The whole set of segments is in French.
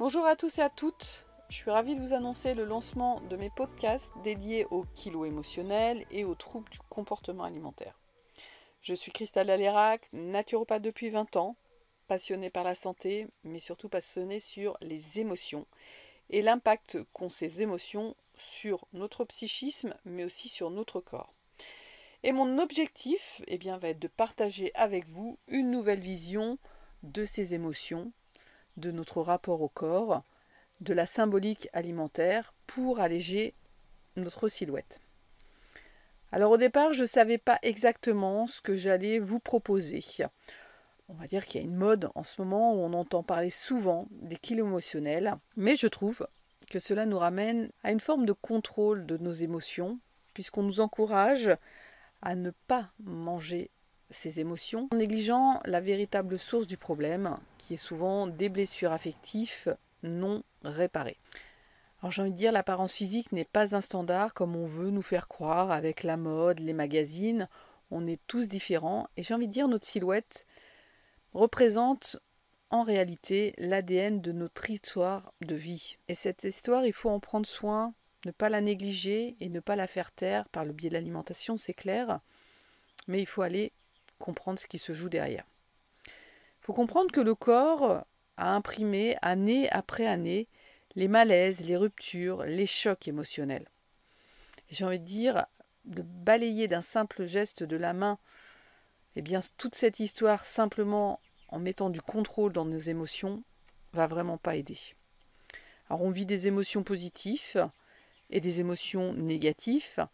Bonjour à tous et à toutes. Je suis ravie de vous annoncer le lancement de mes podcasts dédiés aux kilos émotionnels et aux troubles du comportement alimentaire. Je suis Christelle Alérac, naturopathe depuis 20 ans, passionnée par la santé, mais surtout passionnée sur les émotions et l'impact qu'ont ces émotions sur notre psychisme, mais aussi sur notre corps. Et mon objectif eh bien, va être de partager avec vous une nouvelle vision de ces émotions de notre rapport au corps, de la symbolique alimentaire pour alléger notre silhouette. Alors au départ, je ne savais pas exactement ce que j'allais vous proposer. On va dire qu'il y a une mode en ce moment où on entend parler souvent des kilos émotionnels, mais je trouve que cela nous ramène à une forme de contrôle de nos émotions, puisqu'on nous encourage à ne pas manger ses émotions, en négligeant la véritable source du problème, qui est souvent des blessures affectives non réparées. Alors j'ai envie de dire, l'apparence physique n'est pas un standard comme on veut nous faire croire avec la mode, les magazines. On est tous différents et j'ai envie de dire, notre silhouette représente en réalité l'ADN de notre histoire de vie. Et cette histoire, il faut en prendre soin, ne pas la négliger et ne pas la faire taire par le biais de l'alimentation, c'est clair. Mais il faut aller comprendre ce qui se joue derrière. Il faut comprendre que le corps a imprimé année après année les malaises, les ruptures, les chocs émotionnels. J'ai envie de dire, de balayer d'un simple geste de la main, eh bien toute cette histoire simplement en mettant du contrôle dans nos émotions va vraiment pas aider. Alors on vit des émotions positives et des émotions négatives.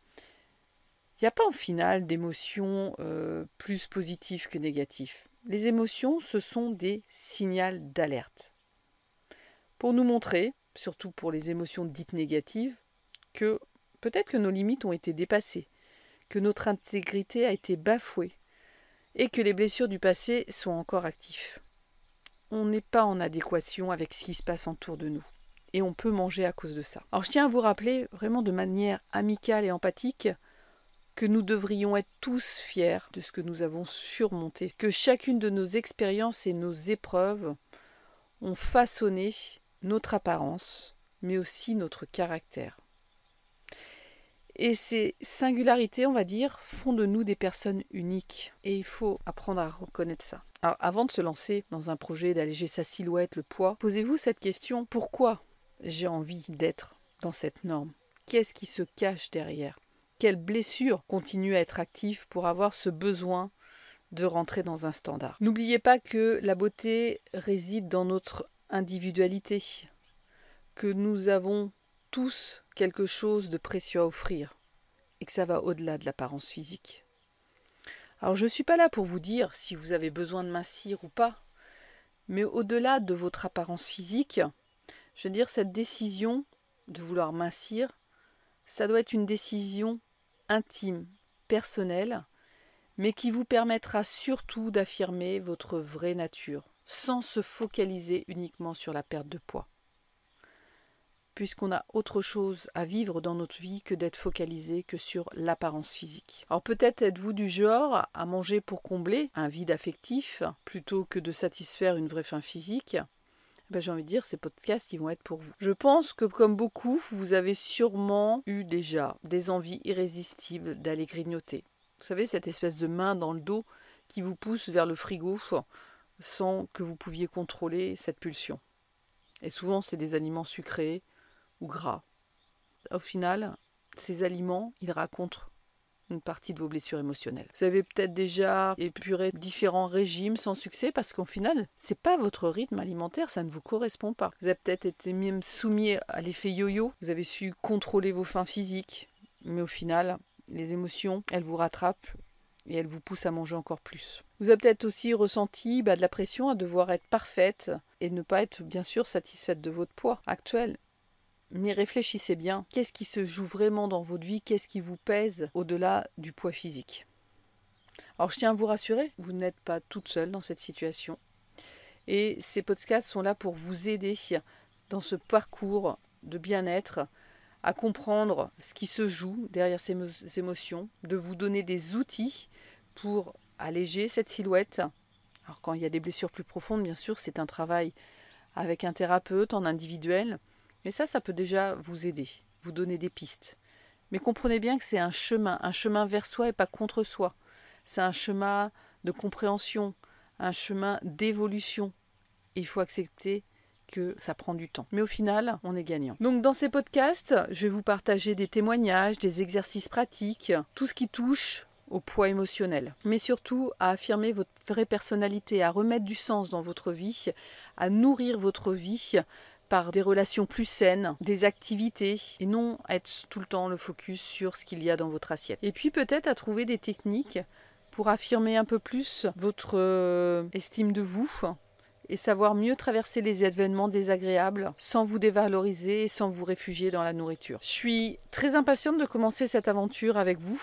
Il n'y a pas en final d'émotions euh, plus positives que négatives. Les émotions, ce sont des signaux d'alerte. Pour nous montrer, surtout pour les émotions dites négatives, que peut-être que nos limites ont été dépassées, que notre intégrité a été bafouée et que les blessures du passé sont encore actives. On n'est pas en adéquation avec ce qui se passe autour de nous et on peut manger à cause de ça. Alors je tiens à vous rappeler vraiment de manière amicale et empathique que nous devrions être tous fiers de ce que nous avons surmonté, que chacune de nos expériences et nos épreuves ont façonné notre apparence, mais aussi notre caractère. Et ces singularités, on va dire, font de nous des personnes uniques. Et il faut apprendre à reconnaître ça. Alors, avant de se lancer dans un projet d'alléger sa silhouette, le poids, posez-vous cette question pourquoi j'ai envie d'être dans cette norme Qu'est-ce qui se cache derrière quelle blessure continue à être active pour avoir ce besoin de rentrer dans un standard. N'oubliez pas que la beauté réside dans notre individualité, que nous avons tous quelque chose de précieux à offrir et que ça va au-delà de l'apparence physique. Alors je ne suis pas là pour vous dire si vous avez besoin de mincir ou pas, mais au-delà de votre apparence physique, je veux dire cette décision de vouloir mincir, ça doit être une décision intime, personnelle, mais qui vous permettra surtout d'affirmer votre vraie nature, sans se focaliser uniquement sur la perte de poids. Puisqu'on a autre chose à vivre dans notre vie que d'être focalisé que sur l'apparence physique. Alors peut-être êtes-vous du genre à manger pour combler un vide affectif plutôt que de satisfaire une vraie faim physique, bah, j'ai envie de dire, ces podcasts, ils vont être pour vous. Je pense que, comme beaucoup, vous avez sûrement eu déjà des envies irrésistibles d'aller grignoter. Vous savez, cette espèce de main dans le dos qui vous pousse vers le frigo sans que vous pouviez contrôler cette pulsion. Et souvent, c'est des aliments sucrés ou gras. Au final, ces aliments, ils racontent une partie de vos blessures émotionnelles. Vous avez peut-être déjà épuré différents régimes sans succès parce qu'au final, c'est pas votre rythme alimentaire, ça ne vous correspond pas. Vous avez peut-être été même soumis à l'effet yo-yo, vous avez su contrôler vos fins physiques, mais au final, les émotions, elles vous rattrapent et elles vous poussent à manger encore plus. Vous avez peut-être aussi ressenti bah, de la pression à devoir être parfaite et ne pas être bien sûr satisfaite de votre poids actuel, mais réfléchissez bien, qu'est-ce qui se joue vraiment dans votre vie, qu'est-ce qui vous pèse au-delà du poids physique Alors je tiens à vous rassurer, vous n'êtes pas toute seule dans cette situation. Et ces podcasts sont là pour vous aider dans ce parcours de bien-être, à comprendre ce qui se joue derrière ces émotions, de vous donner des outils pour alléger cette silhouette. Alors quand il y a des blessures plus profondes, bien sûr, c'est un travail avec un thérapeute en individuel, mais ça, ça peut déjà vous aider, vous donner des pistes. Mais comprenez bien que c'est un chemin, un chemin vers soi et pas contre soi. C'est un chemin de compréhension, un chemin d'évolution. Il faut accepter que ça prend du temps. Mais au final, on est gagnant. Donc dans ces podcasts, je vais vous partager des témoignages, des exercices pratiques, tout ce qui touche au poids émotionnel. Mais surtout à affirmer votre vraie personnalité, à remettre du sens dans votre vie, à nourrir votre vie par des relations plus saines, des activités, et non être tout le temps le focus sur ce qu'il y a dans votre assiette. Et puis peut-être à trouver des techniques pour affirmer un peu plus votre euh, estime de vous et savoir mieux traverser les événements désagréables sans vous dévaloriser et sans vous réfugier dans la nourriture. Je suis très impatiente de commencer cette aventure avec vous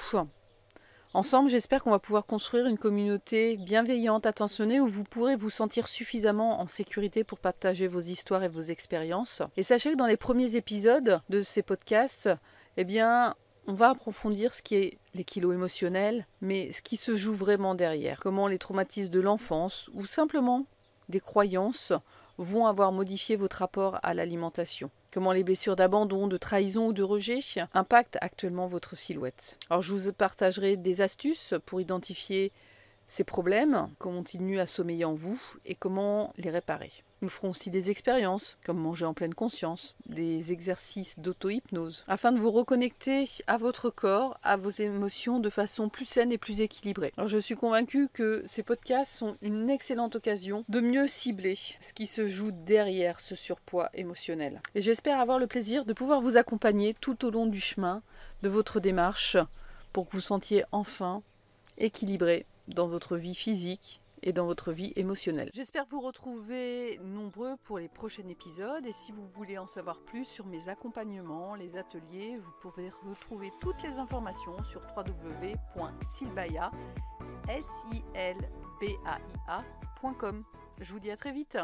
Ensemble, j'espère qu'on va pouvoir construire une communauté bienveillante, attentionnée, où vous pourrez vous sentir suffisamment en sécurité pour partager vos histoires et vos expériences. Et sachez que dans les premiers épisodes de ces podcasts, eh bien, on va approfondir ce qui est les kilos émotionnels, mais ce qui se joue vraiment derrière, comment les traumatismes de l'enfance ou simplement des croyances vont avoir modifié votre rapport à l'alimentation. Comment les blessures d'abandon, de trahison ou de rejet impactent actuellement votre silhouette. Alors je vous partagerai des astuces pour identifier ces problèmes, comment continuent à sommeiller en vous et comment les réparer. Nous ferons aussi des expériences, comme manger en pleine conscience, des exercices d'auto-hypnose, afin de vous reconnecter à votre corps, à vos émotions de façon plus saine et plus équilibrée. Alors je suis convaincue que ces podcasts sont une excellente occasion de mieux cibler ce qui se joue derrière ce surpoids émotionnel. Et j'espère avoir le plaisir de pouvoir vous accompagner tout au long du chemin de votre démarche pour que vous sentiez enfin équilibré dans votre vie physique, et dans votre vie émotionnelle. J'espère vous retrouver nombreux pour les prochains épisodes et si vous voulez en savoir plus sur mes accompagnements, les ateliers, vous pouvez retrouver toutes les informations sur www.silbaia.com Je vous dis à très vite